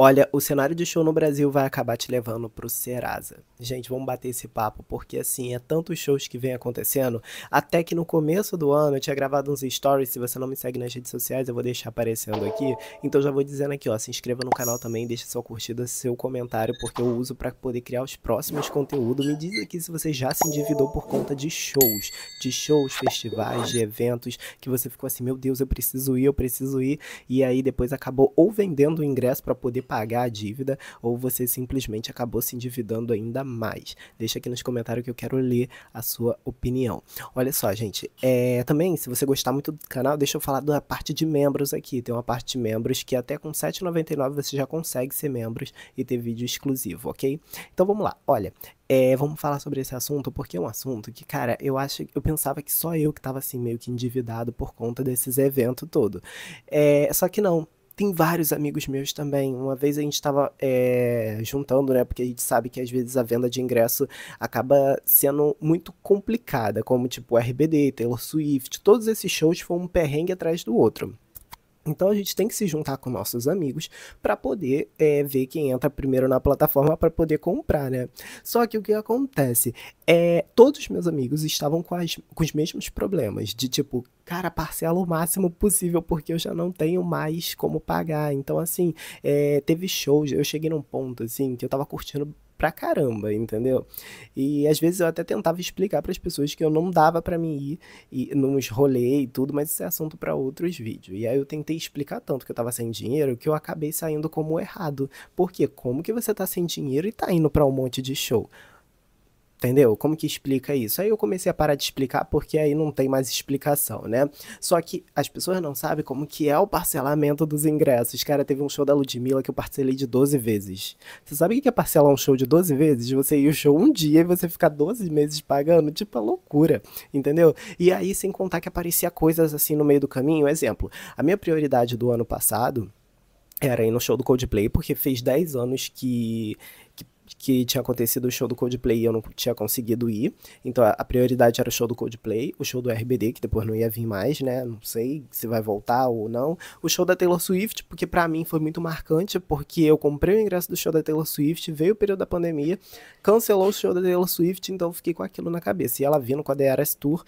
Olha, o cenário de show no Brasil vai acabar te levando pro Serasa. Gente, vamos bater esse papo, porque assim, é tantos shows que vem acontecendo, até que no começo do ano eu tinha gravado uns stories, se você não me segue nas redes sociais, eu vou deixar aparecendo aqui. Então já vou dizendo aqui, ó, se inscreva no canal também, deixa sua curtida, seu comentário, porque eu uso para poder criar os próximos conteúdos. Me diz aqui se você já se endividou por conta de shows, de shows, festivais, de eventos, que você ficou assim, meu Deus, eu preciso ir, eu preciso ir, e aí depois acabou ou vendendo o ingresso para poder pagar a dívida ou você simplesmente acabou se endividando ainda mais? Deixa aqui nos comentários que eu quero ler a sua opinião. Olha só, gente, é, também se você gostar muito do canal, deixa eu falar da parte de membros aqui. Tem uma parte de membros que até com 7,99 você já consegue ser membros e ter vídeo exclusivo, ok? Então vamos lá, olha, é, vamos falar sobre esse assunto, porque é um assunto que, cara, eu acho, eu pensava que só eu que estava assim meio que endividado por conta desses eventos todo. É, só que não, tem vários amigos meus também. Uma vez a gente estava é, eh, juntando, né? Porque a gente sabe que às vezes a venda de ingresso acaba sendo muito complicada, como tipo RBD, Taylor Swift, todos esses shows foram um perrengue atrás do outro. Então a gente tem que se juntar com nossos amigos para poder é, ver quem entra primeiro na plataforma para poder comprar, né? Só que o que acontece é todos os meus amigos estavam com, as, com os mesmos problemas de tipo, cara, parcela o máximo possível porque eu já não tenho mais como pagar. Então assim, é, teve shows, eu cheguei num ponto assim que eu tava curtindo pra caramba, entendeu? E às vezes eu até tentava explicar para as pessoas que eu não dava para mim ir e, nos rolê e tudo, mas isso é assunto para outros vídeos. E aí eu tentei explicar tanto que eu tava sem dinheiro que eu acabei saindo como errado. Porque como que você tá sem dinheiro e tá indo para um monte de show? Entendeu? Como que explica isso? Aí eu comecei a parar de explicar porque aí não tem mais explicação, né? Só que as pessoas não sabem como que é o parcelamento dos ingressos. Cara, teve um show da Ludmilla que eu parcelei de 12 vezes. Você sabe o que é parcelar um show de 12 vezes? Você ir o show um dia e você ficar 12 meses pagando? Tipo, a é loucura, entendeu? E aí, sem contar que aparecia coisas assim no meio do caminho. Exemplo, a minha prioridade do ano passado era ir no show do Coldplay porque fez 10 anos que, que que tinha acontecido o show do Coldplay e eu não tinha conseguido ir. Então a prioridade era o show do Coldplay, o show do RBD, que depois não ia vir mais, né? Não sei se vai voltar ou não. O show da Taylor Swift, porque para mim foi muito marcante, porque eu comprei o ingresso do show da Taylor Swift, veio o período da pandemia, cancelou o show da Taylor Swift, então fiquei com aquilo na cabeça. E ela vindo com a DRS Tour,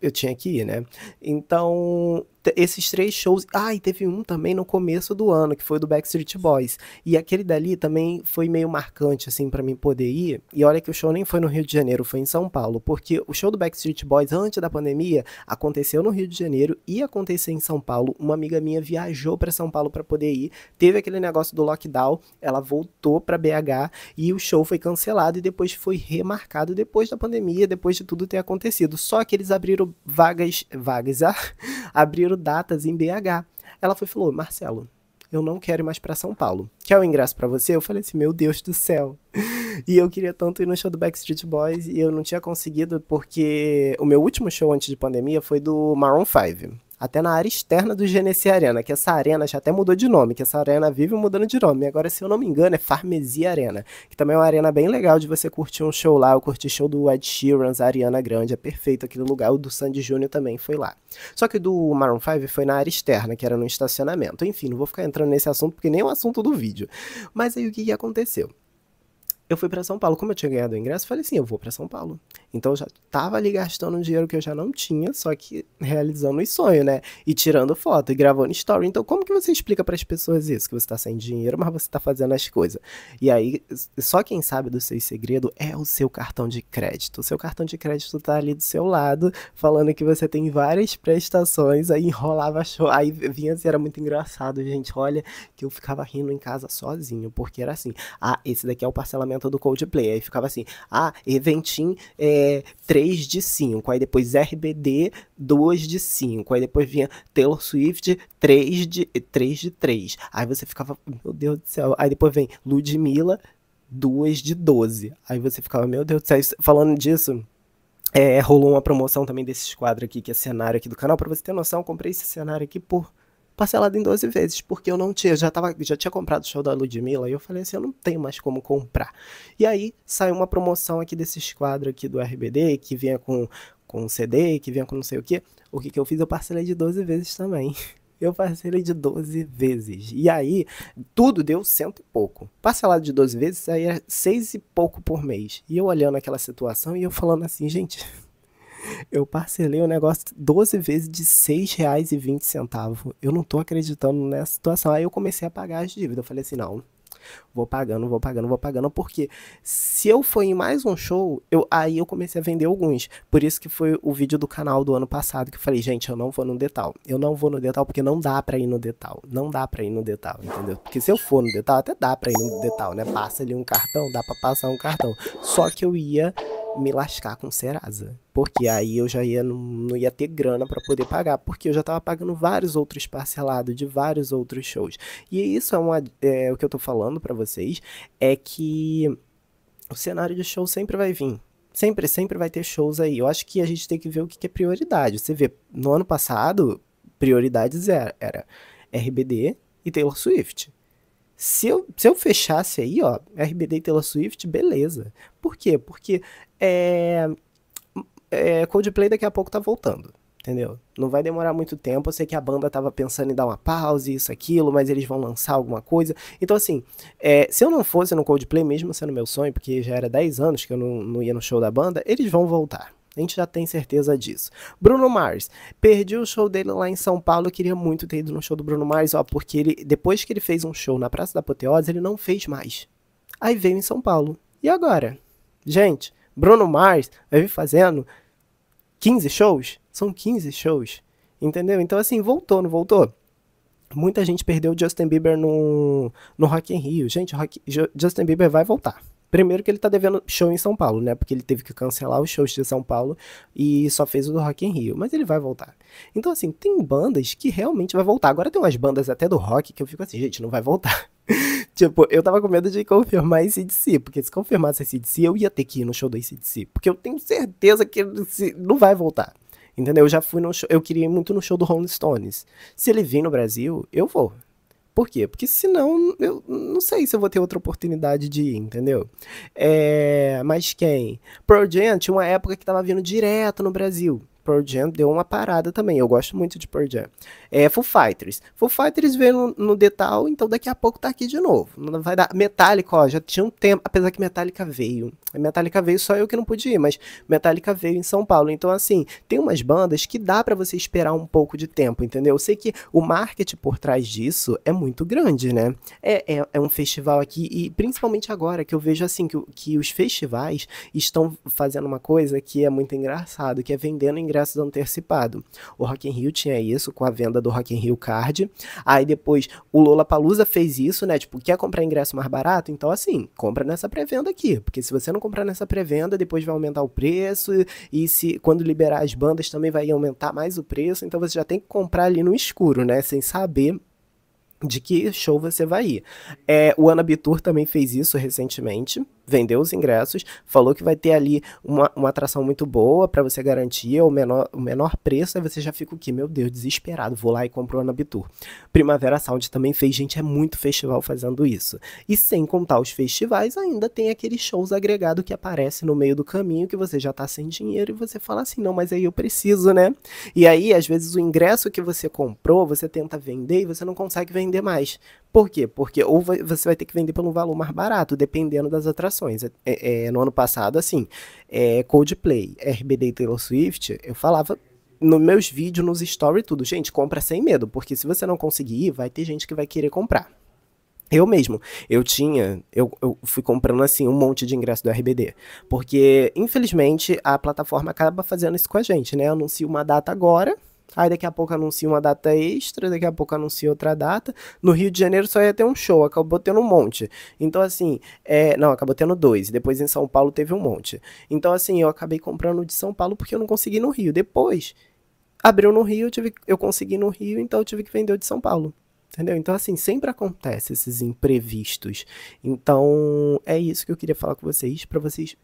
eu tinha que ir, né? Então, esses três shows. Ah, e teve um também no começo do ano, que foi do Backstreet Boys. E aquele dali também foi meio marcante, assim, para mim poder ir. E olha que o show nem foi no Rio de Janeiro, foi em São Paulo. Porque o show do Backstreet Boys, antes da pandemia, aconteceu no Rio de Janeiro e aconteceu em São Paulo. Uma amiga minha viajou para São Paulo para poder ir. Teve aquele negócio do lockdown, ela voltou para BH e o show foi cancelado e depois foi remarcado depois da pandemia, depois de tudo ter acontecido. Só que eles abriram vagas, vagas, ah, abriram datas em BH. Ela foi falou: "Marcelo, eu não quero ir mais para São Paulo. Quer o um ingresso para você?" Eu falei assim: "Meu Deus do céu". E eu queria tanto ir no show do Backstreet Boys e eu não tinha conseguido porque o meu último show antes de pandemia foi do Maroon 5 até na área externa do GNC Arena, que essa arena já até mudou de nome, que essa arena vive mudando de nome. agora, se eu não me engano, é Farmesia Arena, que também é uma arena bem legal de você curtir um show lá. Eu curti show do Ed Sheeran, a Ariana Grande, é perfeito aquele lugar. O do Sandy Júnior também foi lá. Só que do Maroon 5 foi na área externa, que era no estacionamento. Enfim, não vou ficar entrando nesse assunto porque nem é o assunto do vídeo. Mas aí o que aconteceu? eu fui para São Paulo. Como eu tinha ganhado o ingresso, falei assim: eu vou para São Paulo. Então eu já tava ali gastando um dinheiro que eu já não tinha, só que realizando os sonhos, né? E tirando foto e gravando story. Então como que você explica para as pessoas isso? Que você tá sem dinheiro, mas você tá fazendo as coisas. E aí, só quem sabe do seu segredo é o seu cartão de crédito. O seu cartão de crédito tá ali do seu lado, falando que você tem várias prestações, aí enrolava show, aí vinha assim, era muito engraçado, gente. Olha, que eu ficava rindo em casa sozinho, porque era assim, ah, esse daqui é o parcelamento do Coldplay. Aí ficava assim, ah, eventim é, 3 é de 5, aí depois RBD 2 de 5, aí depois vinha Taylor Swift 3 de 3, de 3. aí você ficava, meu Deus do céu, aí depois vem Ludmilla 2 de 12, aí você ficava, meu Deus do céu, falando disso... É, rolou uma promoção também desse quadro aqui, que é cenário aqui do canal. Pra você ter noção, eu comprei esse cenário aqui por parcelado em 12 vezes, porque eu não tinha, já, tava, já tinha comprado o show da Ludmilla, e eu falei assim, eu não tenho mais como comprar. E aí saiu uma promoção aqui desses quadros aqui do RBD, que vinha com, com CD, que vinha com não sei o quê. O que, que eu fiz? Eu parcelei de 12 vezes também. Eu parcelei de 12 vezes. E aí, tudo deu cento e pouco. Parcelado de 12 vezes, aí é seis e pouco por mês. E eu olhando aquela situação e eu falando assim, gente, eu parcelei o um negócio 12 vezes de R$ 6,20. Eu não tô acreditando nessa situação. Aí eu comecei a pagar as dívidas. Eu falei assim, não, vou pagando, vou pagando, vou pagando, porque se eu for em mais um show, eu, aí eu comecei a vender alguns. Por isso que foi o vídeo do canal do ano passado que eu falei, gente, eu não vou no detal. Eu não vou no detal porque não dá pra ir no detal. Não dá pra ir no detal, entendeu? Porque se eu for no detal, até dá pra ir no detal, né? Passa ali um cartão, dá pra passar um cartão. Só que eu ia me lascar com Serasa. Porque aí eu já ia, não, não ia ter grana para poder pagar, porque eu já estava pagando vários outros parcelados de vários outros shows. E isso é, uma, é o que eu estou falando para vocês, é que o cenário de show sempre vai vir. Sempre, sempre vai ter shows aí. Eu acho que a gente tem que ver o que, que é prioridade. Você vê, no ano passado, prioridades era, era RBD e Taylor Swift. Se eu, se eu fechasse aí, ó, RBD e Taylor Swift, beleza quê? Porque é, é, Coldplay daqui a pouco tá voltando, entendeu? Não vai demorar muito tempo. Eu sei que a banda tava pensando em dar uma pausa, isso, aquilo, mas eles vão lançar alguma coisa. Então, assim, é, se eu não fosse no Coldplay, mesmo sendo meu sonho, porque já era 10 anos que eu não, não ia no show da banda, eles vão voltar. A gente já tem certeza disso. Bruno Mars. Perdi o show dele lá em São Paulo. Eu queria muito ter ido no show do Bruno Mars, ó, porque ele, depois que ele fez um show na Praça da Apoteose, ele não fez mais. Aí veio em São Paulo. E agora? Gente, Bruno Mars vai vir fazendo 15 shows? São 15 shows, entendeu? Então, assim, voltou, não voltou? Muita gente perdeu o Justin Bieber no, no Rock in Rio. Gente, Rock, Justin Bieber vai voltar. Primeiro que ele tá devendo show em São Paulo, né? Porque ele teve que cancelar os shows de São Paulo e só fez o do Rock in Rio, mas ele vai voltar. Então assim, tem bandas que realmente vai voltar. Agora tem umas bandas até do rock que eu fico assim, gente, não vai voltar. Tipo, eu tava com medo de confirmar esse DC, porque se confirmasse esse DC, eu ia ter que ir no show do DC, porque eu tenho certeza que não vai voltar. Entendeu? Eu já fui no show, eu queria ir muito no show do Rolling Stones. Se ele vir no Brasil, eu vou. Por quê? Porque senão eu não sei se eu vou ter outra oportunidade de ir, entendeu? É, mas quem? Pearl Jam tinha uma época que tava vindo direto no Brasil. Pearl Jam deu uma parada também. Eu gosto muito de Pearl Jam. É Foo Fighters. Foo Fighters veio no, no detal, então daqui a pouco tá aqui de novo. Não vai dar. Metallica, ó, já tinha um tempo, apesar que Metallica veio. Metallica veio só eu que não podia ir, mas Metallica veio em São Paulo. Então, assim, tem umas bandas que dá para você esperar um pouco de tempo, entendeu? Eu sei que o marketing por trás disso é muito grande, né? É, é, é um festival aqui, e principalmente agora, que eu vejo assim, que, que os festivais estão fazendo uma coisa que é muito engraçado, que é vendendo ingressos antecipado. O Rock in Rio tinha isso com a venda do Rock in Rio Card. Aí depois o Lola Palusa fez isso, né? Tipo, quer comprar ingresso mais barato? Então, assim, compra nessa pré-venda aqui. Porque se você não comprar nessa pré-venda, depois vai aumentar o preço. E se quando liberar as bandas também vai aumentar mais o preço. Então você já tem que comprar ali no escuro, né? Sem saber de que show você vai ir. É, o Ana Bitur também fez isso recentemente vendeu os ingressos, falou que vai ter ali uma, uma atração muito boa para você garantir é o menor, o menor preço, aí você já fica o quê? Meu Deus, desesperado, vou lá e compro o Anabitur. Primavera Sound também fez, gente, é muito festival fazendo isso. E sem contar os festivais, ainda tem aqueles shows agregados que aparece no meio do caminho, que você já tá sem dinheiro e você fala assim, não, mas aí eu preciso, né? E aí, às vezes, o ingresso que você comprou, você tenta vender e você não consegue vender mais, por quê? Porque ou vai, você vai ter que vender um valor mais barato, dependendo das atrações. É, é, é no ano passado, assim, é Coldplay, RBD Taylor Swift, eu falava nos meus vídeos, nos stories, tudo. Gente, compra sem medo, porque se você não conseguir ir, vai ter gente que vai querer comprar. Eu mesmo, eu tinha, eu, eu, fui comprando assim um monte de ingresso do RBD, porque infelizmente a plataforma acaba fazendo isso com a gente, né? Anuncia uma data agora, Aí daqui a pouco anuncia uma data extra, daqui a pouco anuncia outra data. No Rio de Janeiro só ia ter um show, acabou tendo um monte. Então, assim, é... não, acabou tendo dois. Depois em São Paulo teve um monte. Então, assim, eu acabei comprando de São Paulo porque eu não consegui no Rio. Depois, abriu no Rio, eu, tive... eu consegui no Rio, então eu tive que vender o de São Paulo. Entendeu? Então, assim, sempre acontece esses imprevistos. Então, é isso que eu queria falar com vocês, para vocês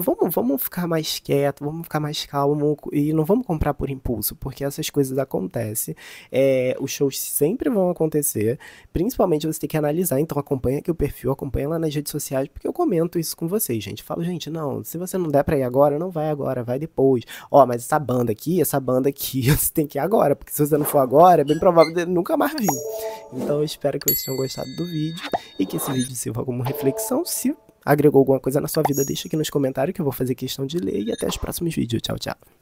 vamos, vamos ficar mais quieto, vamos ficar mais calmo e não vamos comprar por impulso, porque essas coisas acontecem. É, os shows sempre vão acontecer, principalmente você tem que analisar. Então acompanha aqui o perfil, acompanha lá nas redes sociais, porque eu comento isso com vocês, gente. falo, gente, não, se você não der pra ir agora, não vai agora, vai depois. Ó, mas essa banda aqui, essa banda aqui, você tem que ir agora, porque se você não for agora, é bem provável de nunca mais vir. Então eu espero que vocês tenham gostado do vídeo e que esse vídeo sirva como reflexão. Se agregou alguma coisa na sua vida, deixa aqui nos comentários que eu vou fazer questão de ler. E até os próximos vídeos. Tchau, tchau.